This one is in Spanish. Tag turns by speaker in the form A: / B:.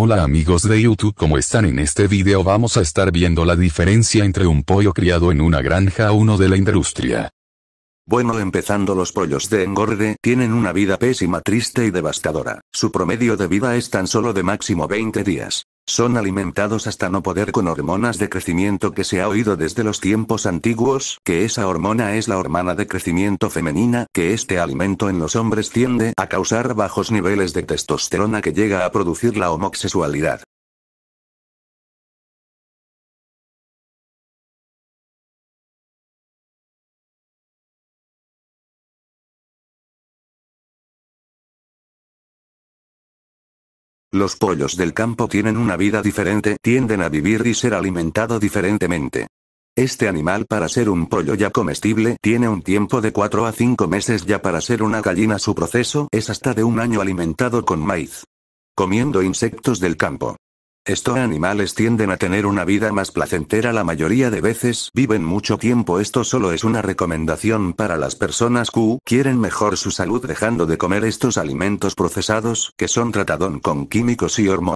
A: Hola amigos de YouTube cómo están en este video vamos a estar viendo la diferencia entre un pollo criado en una granja a uno de la industria.
B: Bueno empezando los pollos de engorde tienen una vida pésima triste y devastadora, su promedio de vida es tan solo de máximo 20 días. Son alimentados hasta no poder con hormonas de crecimiento que se ha oído desde los tiempos antiguos, que esa hormona es la hormona de crecimiento femenina, que este alimento
C: en los hombres tiende a causar bajos niveles de testosterona que llega a producir la homosexualidad. Los pollos del campo tienen una vida diferente, tienden a vivir y ser alimentado diferentemente.
B: Este animal para ser un pollo ya comestible tiene un tiempo de 4 a 5 meses ya para ser una gallina su proceso es hasta de un año alimentado con maíz. Comiendo insectos del campo. Estos animales tienden a tener una vida más placentera la mayoría de veces, viven mucho tiempo. Esto solo es una recomendación para las personas que quieren mejor su salud dejando de comer estos alimentos procesados, que son tratados con químicos y hormonas.